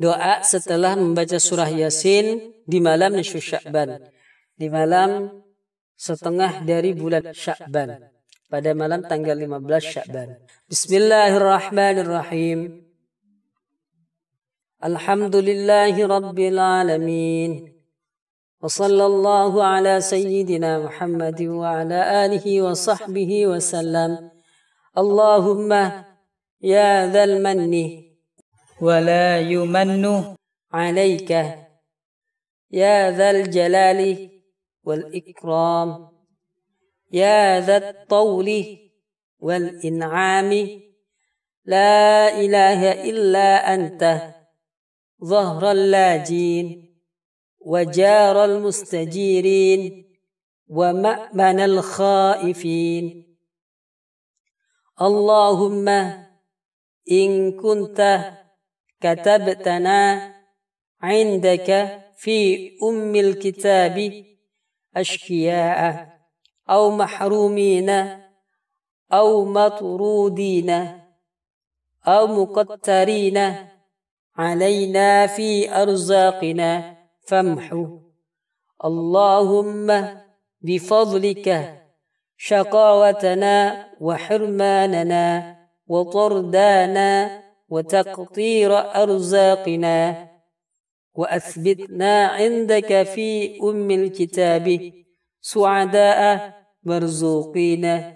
doa setelah membaca surah Yasin di malam Nisfu Sya'ban. Di malam setengah dari bulan Sya'ban. Pada malam tanggal 15 Sya'ban. Bismillahirrahmanirrahim. Alhamdulillahi Rabbil Alamin. وصلى الله على سيدنا محمد وعلى آله وصحبه وسلم اللهم يا ذا المنّ ولا يمن عليك يا ذا الجلال والإكرام يا ذا الطول والإنعام لا إله إلا أنت ظهر اللاجين وجار المستجيرين ومأمن الخائفين اللهم إن كنت كتبتنا عندك في أم الكتاب أشكياء أو محرومين أو مطرودين أو مقترين علينا في أرزاقنا فامحو اللهم بفضلك شقاوتنا وحرماننا وطردانا وتقطير أرزاقنا وأثبتنا عندك في أم الكتاب سعداء مرزوقين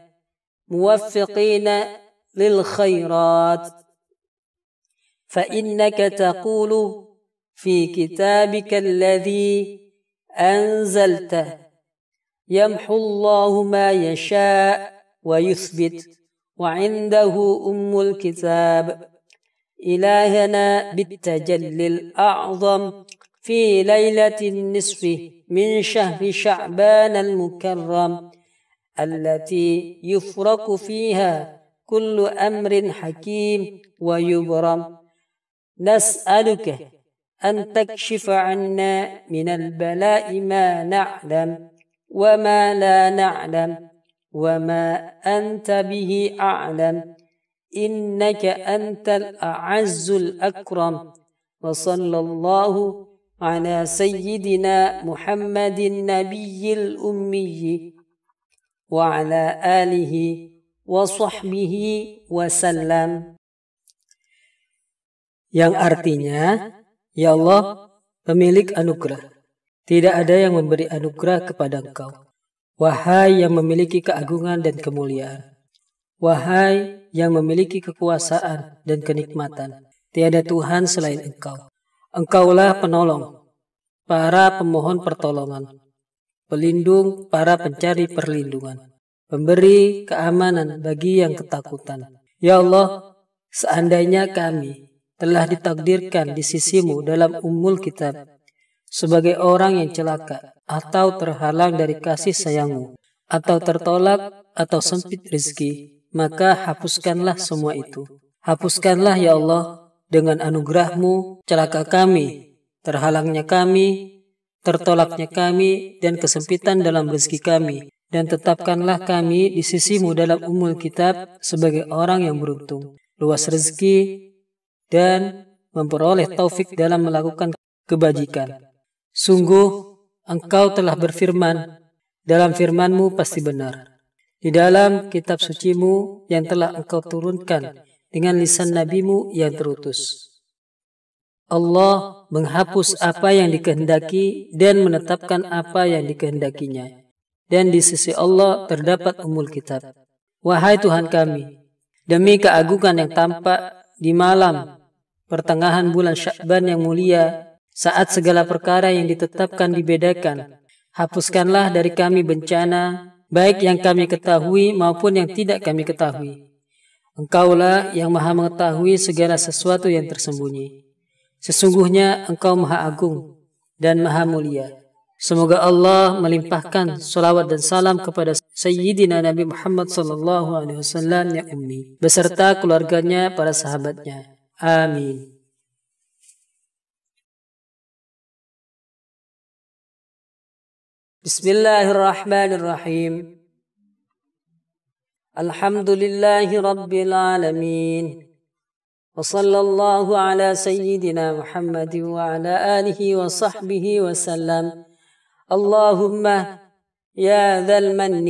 موفقين للخيرات فإنك تقول في كتابك الذي أنزلته يمحو الله ما يشاء ويثبت وعنده أم الكتاب إلهنا بالتجلي الأعظم في ليلة النصف من شهر شعبان المكرم التي يفرق فيها كل أمر حكيم ويبرم نسألك أن تكشف عنا من البلاء ما نعلم وما لا نعلم وما أنت به أعلم innaka antal a'azzul akram wa sallallahu ala sayyidina Muhammadin nabiyyil ummiyyi wa ala alihi wa sahbihi wa sallam yang artinya ya Allah pemilik anugerah tidak ada yang memberi anugerah kepada engkau wahai yang memiliki keagungan dan kemuliaan Wahai yang memiliki kekuasaan dan kenikmatan, tiada Tuhan selain Engkau. Engkaulah penolong, para pemohon pertolongan, pelindung para pencari perlindungan, pemberi keamanan bagi yang ketakutan. Ya Allah, seandainya kami telah ditakdirkan di sisimu dalam umul kitab sebagai orang yang celaka atau terhalang dari kasih sayangmu atau tertolak atau sempit rezeki maka hapuskanlah semua itu. Hapuskanlah ya Allah dengan anugerahmu celaka kami, terhalangnya kami, tertolaknya kami, dan kesempitan dalam rezeki kami. Dan tetapkanlah kami di sisimu dalam umul kitab sebagai orang yang beruntung, luas rezeki, dan memperoleh taufik dalam melakukan kebajikan. Sungguh, engkau telah berfirman, dalam firmanmu pasti benar di dalam kitab sucimu yang telah engkau turunkan dengan lisan nabimu yang terutus. Allah menghapus apa yang dikehendaki dan menetapkan apa yang dikehendakinya. Dan di sisi Allah terdapat umul kitab. Wahai Tuhan kami, demi keagungan yang tampak di malam pertengahan bulan Syakban yang mulia, saat segala perkara yang ditetapkan dibedakan, hapuskanlah dari kami bencana baik yang kami ketahui maupun yang tidak kami ketahui. Engkaulah yang maha mengetahui segala sesuatu yang tersembunyi. Sesungguhnya engkau maha agung dan maha mulia. Semoga Allah melimpahkan salawat dan salam kepada Sayyidina Nabi Muhammad SAW yang ummi beserta keluarganya para sahabatnya. Amin. بسم الله الرحمن الرحيم الحمد لله رب العالمين وصلى الله على سيدنا محمد وعلى آله وصحبه وسلم اللهم يا ذا المن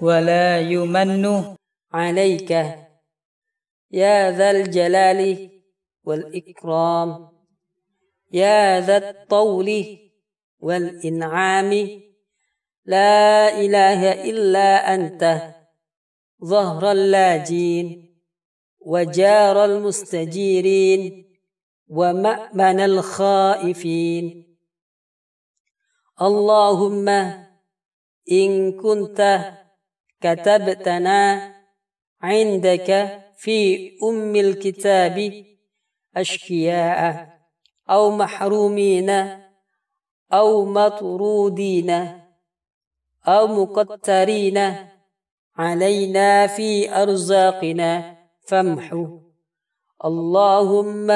ولا يمن عليك يا ذا الجلال والإكرام يا ذا الطول والإنعام لا إله إلا أنت ظهر اللاجين وجار المستجيرين ومأمن الخائفين اللهم إن كنت كتبتنا عندك في أم الكتاب أشقياء أو محرومين أو مطرودين أو مقترين علينا في أرزاقنا فامحو اللهم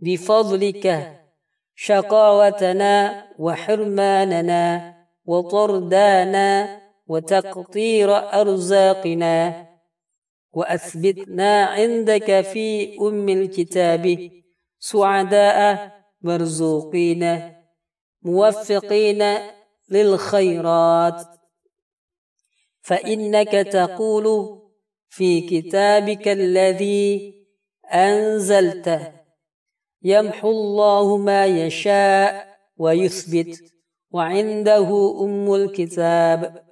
بفضلك شقاوتنا وحرماننا وطردانا وتقطير أرزاقنا وأثبتنا عندك في أم الكتاب سعداء مرزوقين موفقين للخيرات فإنك تقول في كتابك الذي أنزلته يمحو الله ما يشاء ويثبت وعنده أم الكتاب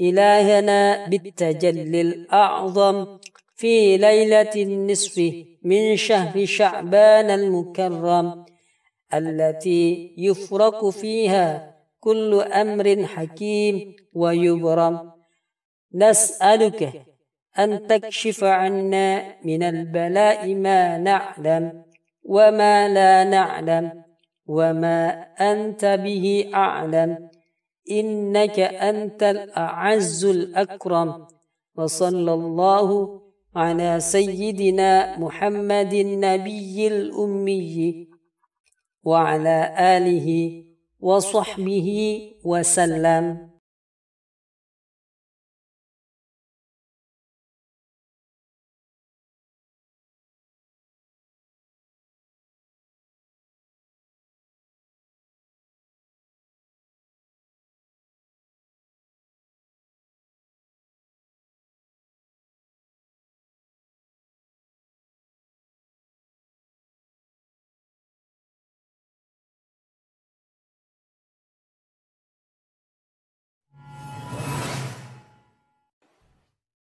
إلهنا بالتجلي الأعظم في ليلة النصف من شهر شعبان المكرم التي يفرق فيها كل أمر حكيم ويبرم نسألك أن تكشف عنا من البلاء ما نعلم وما لا نعلم وما أنت به أعلم إنك أنت الأعز الأكرم وصلى الله على سيدنا محمد النبي الأمي وعلى آله وصحبه وسلم